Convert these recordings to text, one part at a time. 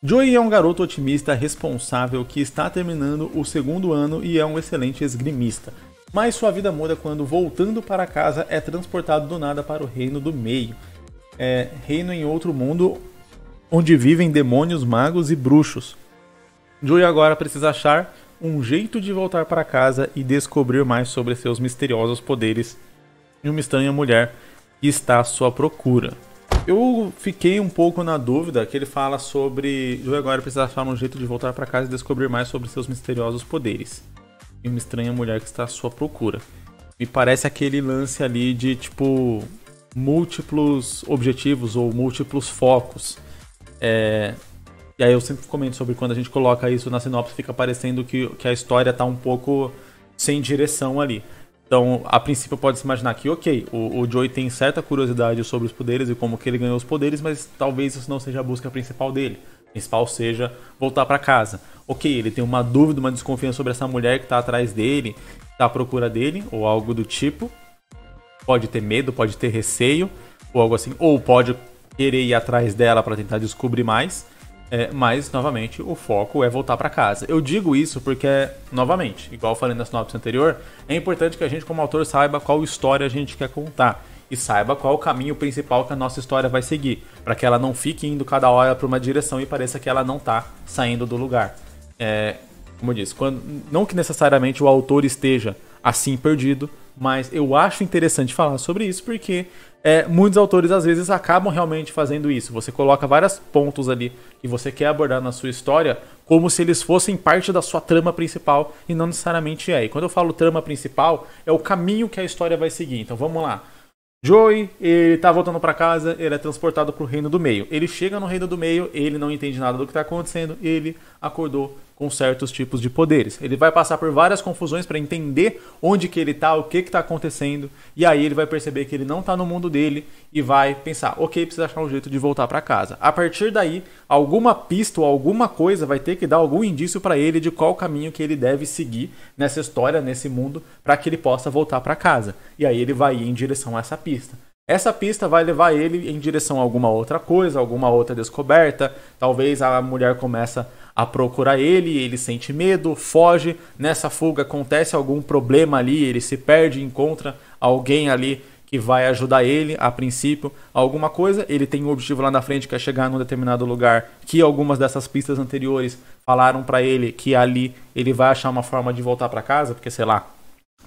Joey é um garoto otimista responsável que está terminando o segundo ano e é um excelente esgrimista. Mas sua vida muda quando, voltando para casa, é transportado do nada para o reino do meio. É, reino em outro mundo onde vivem demônios, magos e bruxos. Joey agora precisa achar um jeito de voltar para casa e descobrir mais sobre seus misteriosos poderes e uma estranha mulher que está à sua procura. Eu fiquei um pouco na dúvida que ele fala sobre agora precisa achar um jeito de voltar para casa e descobrir mais sobre seus misteriosos poderes. E uma estranha mulher que está à sua procura. Me parece aquele lance ali de tipo múltiplos objetivos ou múltiplos focos. É... E aí eu sempre comento sobre quando a gente coloca isso na sinopse, fica parecendo que, que a história está um pouco sem direção ali. Então, a princípio pode-se imaginar que, ok, o, o Joey tem certa curiosidade sobre os poderes e como que ele ganhou os poderes, mas talvez isso não seja a busca principal dele. A principal seja voltar para casa. Ok, ele tem uma dúvida, uma desconfiança sobre essa mulher que tá atrás dele, que tá à procura dele, ou algo do tipo. Pode ter medo, pode ter receio, ou algo assim. Ou pode querer ir atrás dela para tentar descobrir mais. É, mas, novamente, o foco é voltar para casa. Eu digo isso porque, é, novamente, igual falei na sinopse anterior, é importante que a gente, como autor, saiba qual história a gente quer contar e saiba qual o caminho principal que a nossa história vai seguir, para que ela não fique indo cada hora para uma direção e pareça que ela não está saindo do lugar. É, como eu disse, quando, não que necessariamente o autor esteja assim perdido, mas eu acho interessante falar sobre isso porque é, muitos autores às vezes acabam realmente fazendo isso. Você coloca vários pontos ali que você quer abordar na sua história como se eles fossem parte da sua trama principal e não necessariamente é. E quando eu falo trama principal, é o caminho que a história vai seguir. Então vamos lá. Joey, ele tá voltando para casa, ele é transportado pro Reino do Meio. Ele chega no Reino do Meio, ele não entende nada do que tá acontecendo, ele acordou com certos tipos de poderes. Ele vai passar por várias confusões para entender onde que ele está, o que que tá acontecendo, e aí ele vai perceber que ele não está no mundo dele e vai pensar, OK, precisa achar um jeito de voltar para casa. A partir daí, alguma pista ou alguma coisa vai ter que dar algum indício para ele de qual caminho que ele deve seguir nessa história, nesse mundo, para que ele possa voltar para casa. E aí ele vai ir em direção a essa pista. Essa pista vai levar ele em direção a alguma outra coisa, alguma outra descoberta. Talvez a mulher começa a procurar ele, ele sente medo, foge. Nessa fuga acontece algum problema ali, ele se perde, encontra alguém ali que vai ajudar ele, a princípio, alguma coisa. Ele tem um objetivo lá na frente que é chegar num determinado lugar que algumas dessas pistas anteriores falaram para ele que ali ele vai achar uma forma de voltar para casa, porque sei lá,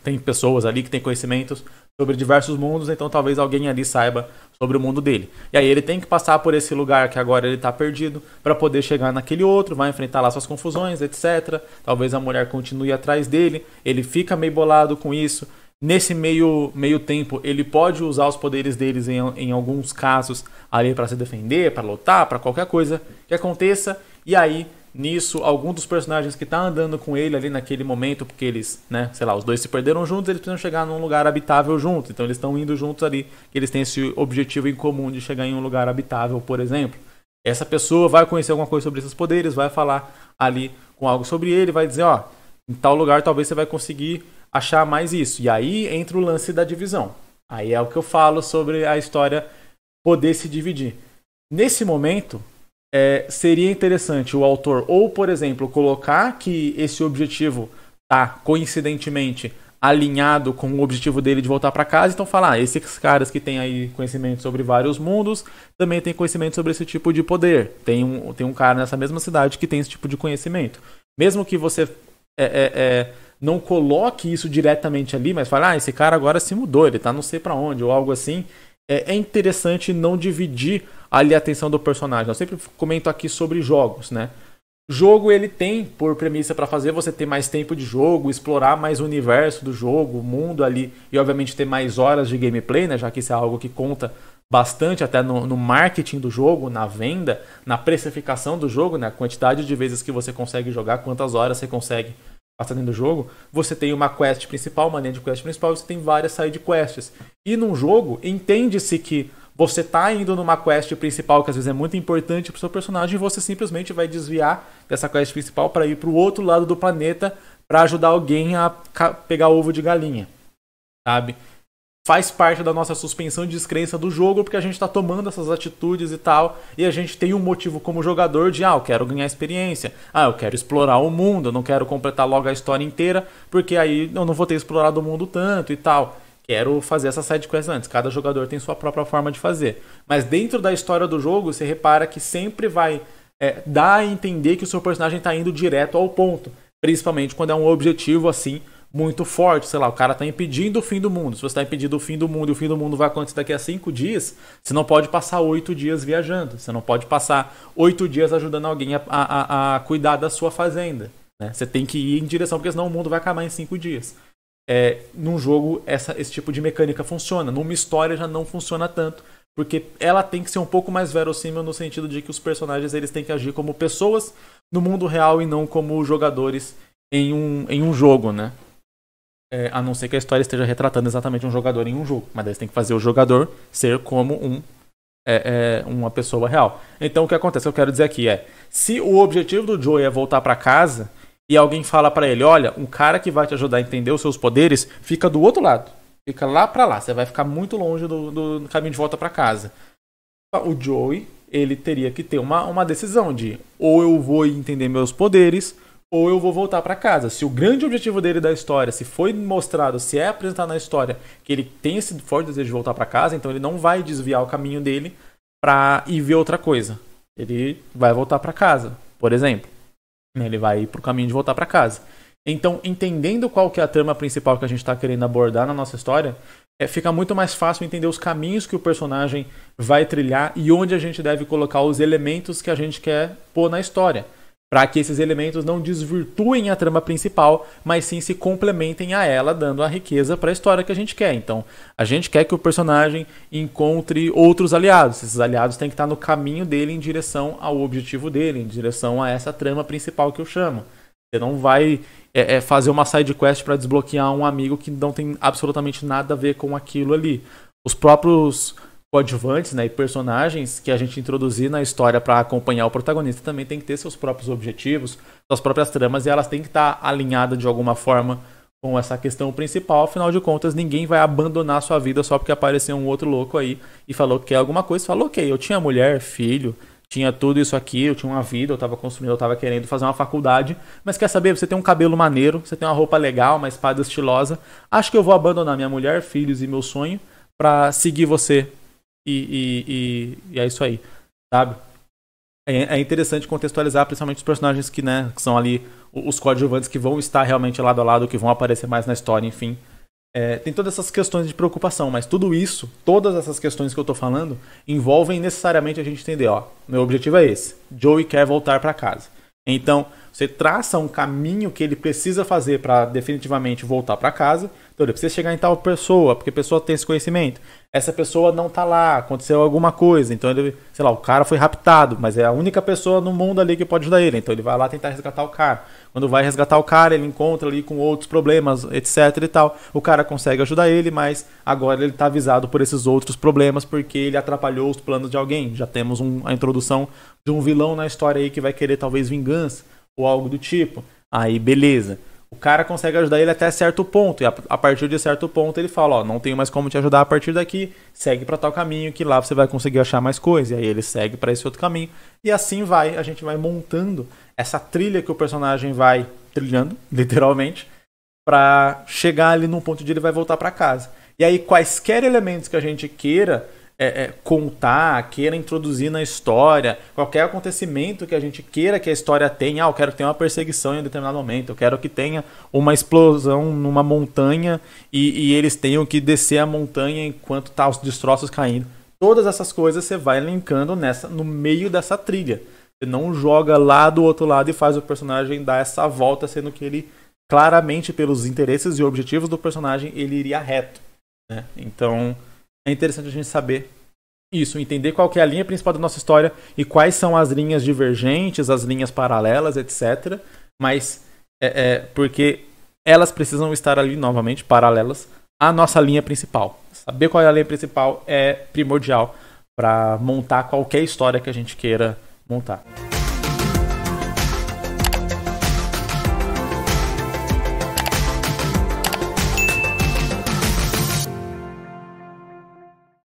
tem pessoas ali que têm conhecimentos sobre diversos mundos, então talvez alguém ali saiba sobre o mundo dele. E aí ele tem que passar por esse lugar que agora ele está perdido para poder chegar naquele outro, vai enfrentar lá suas confusões, etc. Talvez a mulher continue atrás dele, ele fica meio bolado com isso. Nesse meio, meio tempo, ele pode usar os poderes deles em, em alguns casos ali para se defender, para lutar, para qualquer coisa que aconteça. E aí Nisso, algum dos personagens que tá andando com ele ali naquele momento, porque eles, né, sei lá, os dois se perderam juntos, eles precisam chegar num lugar habitável juntos. Então eles estão indo juntos ali, eles têm esse objetivo em comum de chegar em um lugar habitável, por exemplo. Essa pessoa vai conhecer alguma coisa sobre esses poderes, vai falar ali com algo sobre ele, vai dizer, ó, em tal lugar talvez você vai conseguir achar mais isso. E aí entra o lance da divisão. Aí é o que eu falo sobre a história poder se dividir. Nesse momento, é, seria interessante o autor, ou por exemplo, colocar que esse objetivo tá coincidentemente alinhado com o objetivo dele de voltar para casa, então falar, ah, esses caras que têm aí conhecimento sobre vários mundos, também têm conhecimento sobre esse tipo de poder. Tem um, tem um cara nessa mesma cidade que tem esse tipo de conhecimento. Mesmo que você é, é, é não coloque isso diretamente ali, mas fala, ah, esse cara agora se mudou, ele tá não sei para onde, ou algo assim, é, é, interessante não dividir ali a atenção do personagem. Eu sempre comento aqui sobre jogos, né? Jogo ele tem por premissa para fazer você ter mais tempo de jogo, explorar mais o universo do jogo, o mundo ali e obviamente ter mais horas de gameplay, né? Já que isso é algo que conta bastante até no, no marketing do jogo, na venda, na precificação do jogo, né? A quantidade de vezes que você consegue jogar, quantas horas você consegue passa dentro do jogo, você tem uma quest principal, uma linha de quest principal, você tem várias side quests. E num jogo, entende-se que você tá indo numa quest principal que às vezes é muito importante pro seu personagem e você simplesmente vai desviar dessa quest principal para ir pro outro lado do planeta para ajudar alguém a pegar ovo de galinha, sabe? faz parte da nossa suspensão de descrença do jogo, porque a gente está tomando essas atitudes e tal, e a gente tem um motivo como jogador de, ah, eu quero ganhar experiência, ah, eu quero explorar o mundo, eu não quero completar logo a história inteira, porque aí eu não vou ter explorado o mundo tanto e tal. Quero fazer essa side quest antes. Cada jogador tem sua própria forma de fazer. Mas dentro da história do jogo, você repara que sempre vai é, dar a entender que o seu personagem está indo direto ao ponto. Principalmente quando é um objetivo assim muito forte, sei lá, o cara está impedindo o fim do mundo. Se você está impedindo o fim do mundo e o fim do mundo vai acontecer daqui a cinco dias, você não pode passar oito dias viajando, você não pode passar oito dias ajudando alguém a, a, a cuidar da sua fazenda. Né? Você tem que ir em direção, porque senão o mundo vai acabar em cinco dias. É, num jogo, essa, esse tipo de mecânica funciona. Numa história já não funciona tanto, porque ela tem que ser um pouco mais verossímil no sentido de que os personagens eles têm que agir como pessoas no mundo real e não como jogadores em um, em um jogo, né? É, a não ser que a história esteja retratando exatamente um jogador em um jogo. Mas eles têm que fazer o jogador ser como um, é, é, uma pessoa real. Então o que acontece, eu quero dizer aqui é: se o objetivo do Joey é voltar para casa e alguém fala para ele, olha, um cara que vai te ajudar a entender os seus poderes fica do outro lado. Fica lá para lá, você vai ficar muito longe do, do caminho de volta para casa. O Joey, ele teria que ter uma, uma decisão de ou eu vou entender meus poderes, ou eu vou voltar para casa. Se o grande objetivo dele da história, se foi mostrado, se é apresentado na história que ele tem esse forte desejo de voltar para casa, então ele não vai desviar o caminho dele para ir ver outra coisa. Ele vai voltar para casa, por exemplo. Ele vai ir pro caminho de voltar para casa. Então, entendendo qual que é a trama principal que a gente está querendo abordar na nossa história, é, fica muito mais fácil entender os caminhos que o personagem vai trilhar e onde a gente deve colocar os elementos que a gente quer pôr na história para que esses elementos não desvirtuem a trama principal, mas sim se complementem a ela, dando a riqueza para a história que a gente quer. Então, a gente quer que o personagem encontre outros aliados. Esses aliados têm que estar no caminho dele em direção ao objetivo dele, em direção a essa trama principal que eu chamo. Você não vai é, é, fazer uma side quest para desbloquear um amigo que não tem absolutamente nada a ver com aquilo ali. Os próprios coadjuvantes né, e personagens que a gente introduzir na história para acompanhar o protagonista também tem que ter seus próprios objetivos, suas próprias tramas e elas têm que estar tá alinhadas de alguma forma com essa questão principal. Afinal de contas, ninguém vai abandonar sua vida só porque apareceu um outro louco aí e falou que é alguma coisa. Falou, ok, eu tinha mulher, filho, tinha tudo isso aqui, eu tinha uma vida, eu estava construindo, eu estava querendo fazer uma faculdade, mas quer saber, você tem um cabelo maneiro, você tem uma roupa legal, uma espada estilosa, acho que eu vou abandonar minha mulher, filhos e meu sonho para seguir você e, e, e, e é isso aí, sabe? É, é, interessante contextualizar principalmente os personagens que, né, que são ali os coadjuvantes que vão estar realmente lado a lado, que vão aparecer mais na história, enfim. É, tem todas essas questões de preocupação, mas tudo isso, todas essas questões que eu tô falando, envolvem necessariamente a gente entender, ó, meu objetivo é esse, Joey quer voltar para casa. Então, você traça um caminho que ele precisa fazer para definitivamente voltar para casa. Então, ele precisa chegar em tal pessoa, porque a pessoa tem esse conhecimento. Essa pessoa não tá lá, aconteceu alguma coisa. Então, ele, sei lá, o cara foi raptado, mas é a única pessoa no mundo ali que pode ajudar ele. Então, ele vai lá tentar resgatar o cara. Quando vai resgatar o cara, ele encontra ali com outros problemas, etc e tal. O cara consegue ajudar ele, mas agora ele está avisado por esses outros problemas porque ele atrapalhou os planos de alguém. Já temos um, a introdução de um vilão na história aí que vai querer talvez vingança ou algo do tipo. Aí beleza o cara consegue ajudar ele até certo ponto. E a, a, partir de certo ponto ele fala, ó, não tenho mais como te ajudar a partir daqui, segue para tal caminho que lá você vai conseguir achar mais coisa. E aí ele segue para esse outro caminho. E assim vai, a gente vai montando essa trilha que o personagem vai trilhando, literalmente, para chegar ali num ponto de ele vai voltar para casa. E aí quaisquer elementos que a gente queira é, é, contar, queira introduzir na história, qualquer acontecimento que a gente queira que a história tenha, ah, eu quero ter uma perseguição em um determinado momento, eu quero que tenha uma explosão numa montanha e, e eles tenham que descer a montanha enquanto tá os destroços caindo. Todas essas coisas você vai linkando nessa, no meio dessa trilha. Você não joga lá do outro lado e faz o personagem dar essa volta, sendo que ele claramente pelos interesses e objetivos do personagem ele iria reto. Né? Então é interessante a gente saber isso, entender qual é a linha principal da nossa história e quais são as linhas divergentes, as linhas paralelas, etc. Mas é, é porque elas precisam estar ali novamente paralelas à nossa linha principal. Saber qual é a linha principal é primordial para montar qualquer história que a gente queira montar.